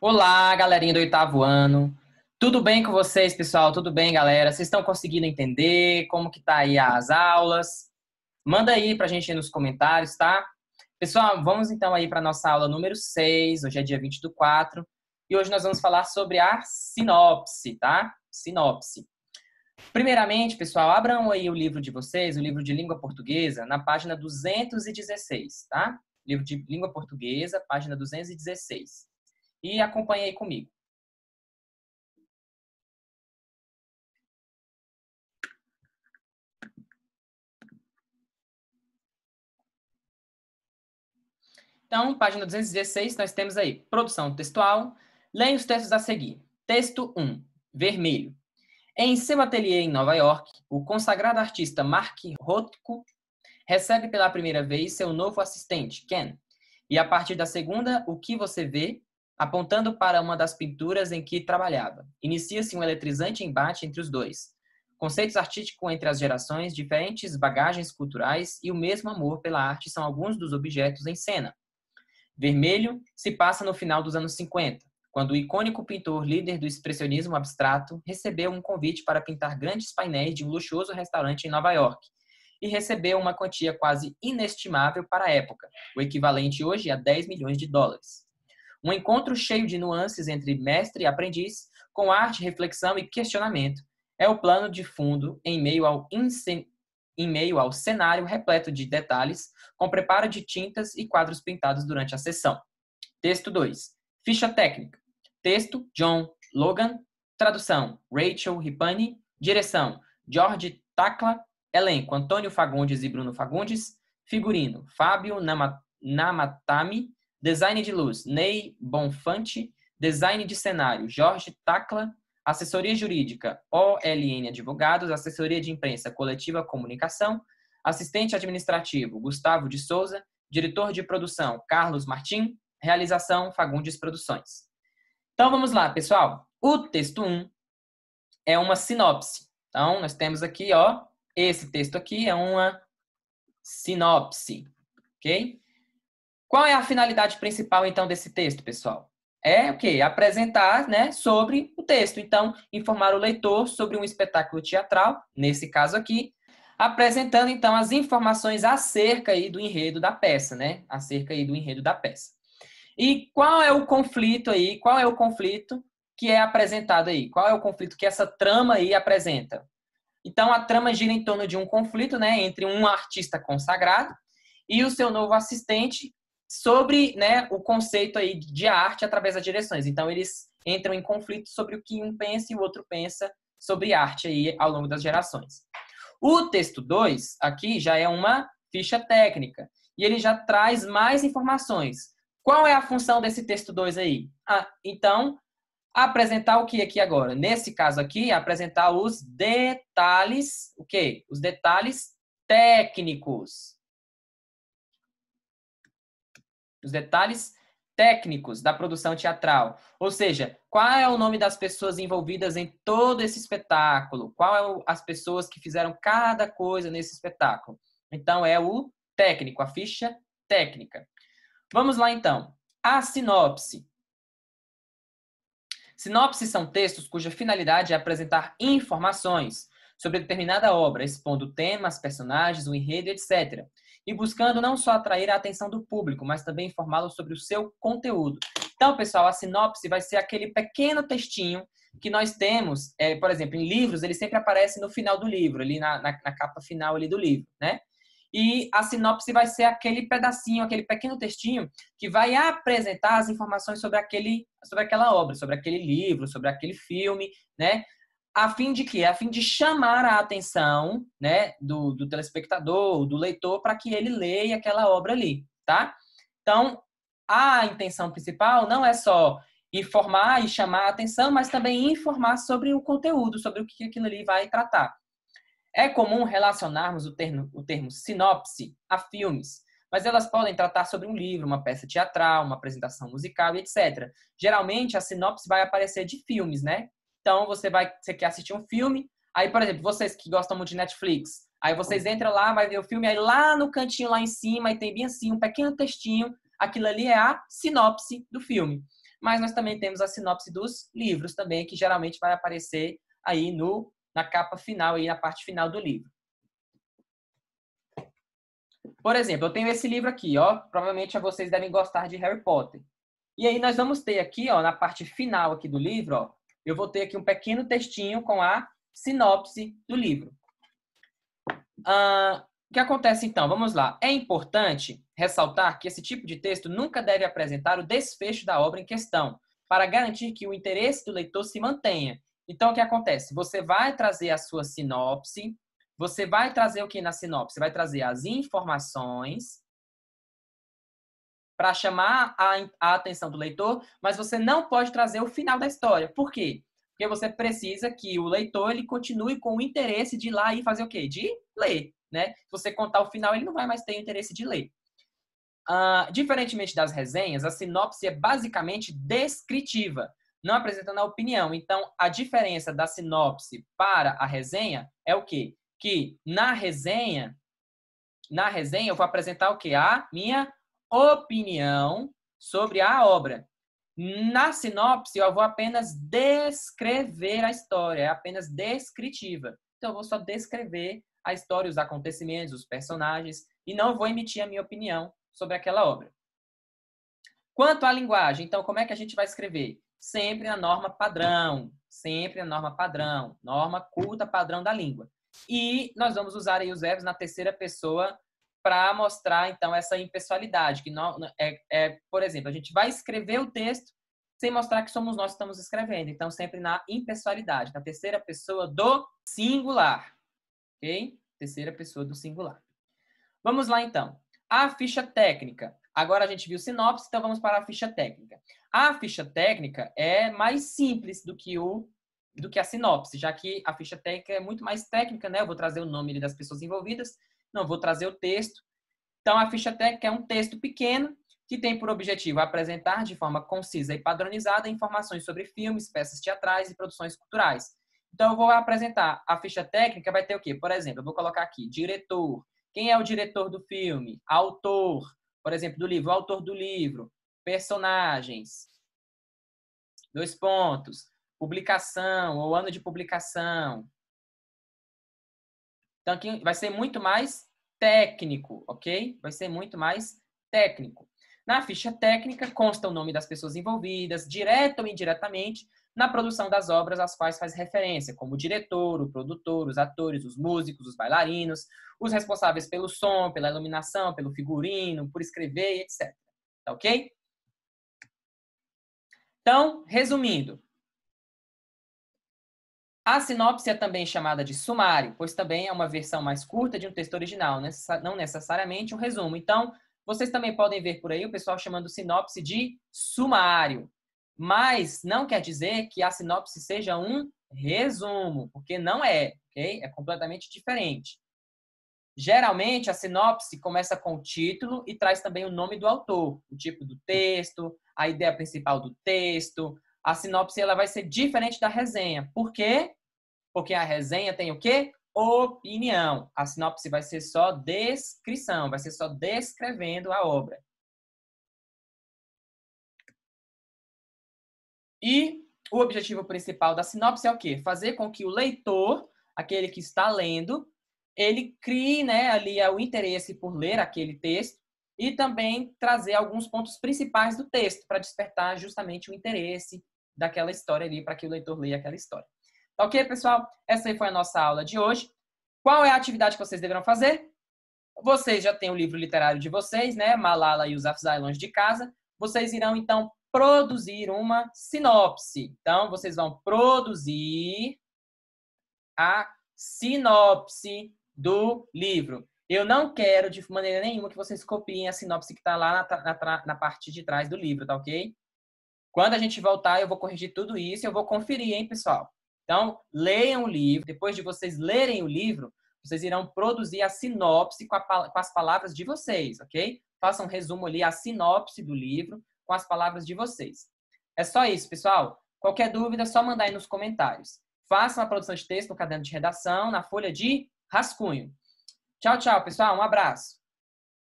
Olá, galerinha do oitavo ano. Tudo bem com vocês, pessoal? Tudo bem, galera? Vocês estão conseguindo entender como que tá aí as aulas? Manda aí pra gente nos comentários, tá? Pessoal, vamos então aí para nossa aula número 6, hoje é dia 20 do 4, e hoje nós vamos falar sobre a sinopse, tá? Sinopse. Primeiramente, pessoal, abram aí o livro de vocês, o livro de língua portuguesa, na página 216, tá? Livro de língua portuguesa, página 216 e acompanhe aí comigo. Então, página 216, nós temos aí produção textual. Leia os textos a seguir. Texto 1, vermelho. Em seu ateliê em Nova York, o consagrado artista Mark Rothko recebe pela primeira vez seu novo assistente, Ken. E a partir da segunda, o que você vê apontando para uma das pinturas em que trabalhava. Inicia-se um eletrizante embate entre os dois. Conceitos artísticos entre as gerações, diferentes bagagens culturais e o mesmo amor pela arte são alguns dos objetos em cena. Vermelho se passa no final dos anos 50, quando o icônico pintor líder do expressionismo abstrato recebeu um convite para pintar grandes painéis de um luxuoso restaurante em Nova York e recebeu uma quantia quase inestimável para a época, o equivalente hoje a 10 milhões de dólares. Um encontro cheio de nuances entre mestre e aprendiz, com arte, reflexão e questionamento. É o plano de fundo em meio ao incêndio em meio ao cenário repleto de detalhes, com preparo de tintas e quadros pintados durante a sessão. Texto 2. Ficha técnica. Texto: John Logan. Tradução: Rachel Ripani. Direção: George Tacla. Elenco: Antônio Fagundes e Bruno Fagundes. Figurino: Fábio Namatami. Design de luz, Ney Bonfante. Design de cenário, Jorge Tacla. Assessoria jurídica, OLN Advogados. Assessoria de imprensa, Coletiva Comunicação. Assistente administrativo, Gustavo de Souza. Diretor de produção, Carlos Martim. Realização, Fagundes Produções. Então vamos lá, pessoal. O texto 1 é uma sinopse. Então nós temos aqui, ó, esse texto aqui é uma sinopse, ok? Qual é a finalidade principal, então, desse texto, pessoal? É o quê? Apresentar né, sobre o texto. Então, informar o leitor sobre um espetáculo teatral, nesse caso aqui, apresentando, então, as informações acerca aí do enredo da peça, né? Acerca aí do enredo da peça. E qual é o conflito aí? Qual é o conflito que é apresentado aí? Qual é o conflito que essa trama aí apresenta? Então, a trama gira em torno de um conflito, né? Entre um artista consagrado e o seu novo assistente, sobre né, o conceito aí de arte através das direções. Então, eles entram em conflito sobre o que um pensa e o outro pensa sobre arte aí ao longo das gerações. O texto 2, aqui, já é uma ficha técnica. E ele já traz mais informações. Qual é a função desse texto 2 aí? Ah, então, apresentar o que aqui agora? Nesse caso aqui, apresentar os detalhes, o quê? Os detalhes técnicos os detalhes técnicos da produção teatral. Ou seja, qual é o nome das pessoas envolvidas em todo esse espetáculo? Qual é o, as pessoas que fizeram cada coisa nesse espetáculo? Então é o técnico, a ficha técnica. Vamos lá então. A sinopse. Sinopses são textos cuja finalidade é apresentar informações sobre determinada obra, expondo temas, personagens, o enredo, etc e buscando não só atrair a atenção do público, mas também informá-lo sobre o seu conteúdo. Então, pessoal, a sinopse vai ser aquele pequeno textinho que nós temos, é, por exemplo, em livros, ele sempre aparece no final do livro, ali na, na, na capa final ali do livro, né? E a sinopse vai ser aquele pedacinho, aquele pequeno textinho que vai apresentar as informações sobre, aquele, sobre aquela obra, sobre aquele livro, sobre aquele filme, né? a fim de quê? A fim de chamar a atenção né, do, do telespectador, do leitor, para que ele leia aquela obra ali, tá? Então, a intenção principal não é só informar e chamar a atenção, mas também informar sobre o conteúdo, sobre o que aquilo ali vai tratar. É comum relacionarmos o termo, o termo sinopse a filmes, mas elas podem tratar sobre um livro, uma peça teatral, uma apresentação musical, etc. Geralmente, a sinopse vai aparecer de filmes, né? Então você vai, você quer assistir um filme, aí por exemplo, vocês que gostam muito de Netflix, aí vocês uhum. entram lá, vai ver o filme, aí lá no cantinho lá em cima, e tem bem assim um pequeno textinho, aquilo ali é a sinopse do filme. Mas nós também temos a sinopse dos livros também, que geralmente vai aparecer aí no na capa final aí na parte final do livro. Por exemplo, eu tenho esse livro aqui, ó. Provavelmente vocês devem gostar de Harry Potter. E aí nós vamos ter aqui, ó, na parte final aqui do livro, ó, eu vou ter aqui um pequeno textinho com a sinopse do livro. Ah, o que acontece então? Vamos lá. É importante ressaltar que esse tipo de texto nunca deve apresentar o desfecho da obra em questão, para garantir que o interesse do leitor se mantenha. Então, o que acontece? Você vai trazer a sua sinopse, você vai trazer o que na sinopse? Você vai trazer as informações para chamar a, a atenção do leitor, mas você não pode trazer o final da história. Por quê? Porque você precisa que o leitor ele continue com o interesse de ir lá e fazer o quê? De ler, né? Se você contar o final, ele não vai mais ter interesse de ler. Uh, diferentemente das resenhas, a sinopse é basicamente descritiva, não apresentando a opinião. Então, a diferença da sinopse para a resenha é o quê? Que na resenha, na resenha eu vou apresentar o quê? A minha opinião sobre a obra. Na sinopse, eu vou apenas descrever a história, é apenas descritiva. Então, eu vou só descrever a história, os acontecimentos, os personagens, e não vou emitir a minha opinião sobre aquela obra. Quanto à linguagem, então, como é que a gente vai escrever? Sempre na norma padrão, sempre na norma padrão, norma culta padrão da língua. E nós vamos usar aí os verbos na terceira pessoa para mostrar então essa impessoalidade que não é, é, por exemplo a gente vai escrever o texto sem mostrar que somos nós que estamos escrevendo então sempre na impessoalidade na terceira pessoa do singular ok terceira pessoa do singular vamos lá então a ficha técnica agora a gente viu sinopse então vamos para a ficha técnica a ficha técnica é mais simples do que o do que a sinopse já que a ficha técnica é muito mais técnica né eu vou trazer o nome das pessoas envolvidas não, vou trazer o texto. Então, a ficha técnica é um texto pequeno que tem por objetivo apresentar de forma concisa e padronizada informações sobre filmes, peças teatrais e produções culturais. Então, eu vou apresentar a ficha técnica, vai ter o quê? Por exemplo, eu vou colocar aqui diretor. Quem é o diretor do filme? Autor, por exemplo, do livro. Autor do livro. Personagens. Dois pontos. Publicação ou ano de publicação. Então, aqui vai ser muito mais técnico, ok? Vai ser muito mais técnico. Na ficha técnica consta o nome das pessoas envolvidas, direta ou indiretamente, na produção das obras às quais faz referência, como o diretor, o produtor, os atores, os músicos, os bailarinos, os responsáveis pelo som, pela iluminação, pelo figurino, por escrever, etc. Tá ok? Então, resumindo, a sinopse é também chamada de sumário, pois também é uma versão mais curta de um texto original, não necessariamente um resumo. Então, vocês também podem ver por aí o pessoal chamando sinopse de sumário. Mas não quer dizer que a sinopse seja um resumo, porque não é, ok? É completamente diferente. Geralmente, a sinopse começa com o título e traz também o nome do autor, o tipo do texto, a ideia principal do texto, a sinopse ela vai ser diferente da resenha. Por quê? porque a resenha tem o quê? Opinião. A sinopse vai ser só descrição, vai ser só descrevendo a obra. E o objetivo principal da sinopse é o quê? Fazer com que o leitor, aquele que está lendo, ele crie né, ali o interesse por ler aquele texto e também trazer alguns pontos principais do texto para despertar justamente o interesse daquela história ali para que o leitor leia aquela história. Tá ok, pessoal? Essa aí foi a nossa aula de hoje. Qual é a atividade que vocês deverão fazer? Vocês já têm o livro literário de vocês, né? Malala e os Afzai longe de casa. Vocês irão, então, produzir uma sinopse. Então, vocês vão produzir a sinopse do livro. Eu não quero, de maneira nenhuma, que vocês copiem a sinopse que está lá na, na, na, parte de trás do livro, tá ok? Quando a gente voltar, eu vou corrigir tudo isso, e eu vou conferir, hein, pessoal? Então, leiam o livro. Depois de vocês lerem o livro, vocês irão produzir a sinopse com, a, com as palavras de vocês, ok? Façam um resumo ali, a sinopse do livro com as palavras de vocês. É só isso, pessoal. Qualquer dúvida, é só mandar aí nos comentários. Façam a produção de texto no caderno de redação, na folha de rascunho. Tchau, tchau, pessoal. Um abraço.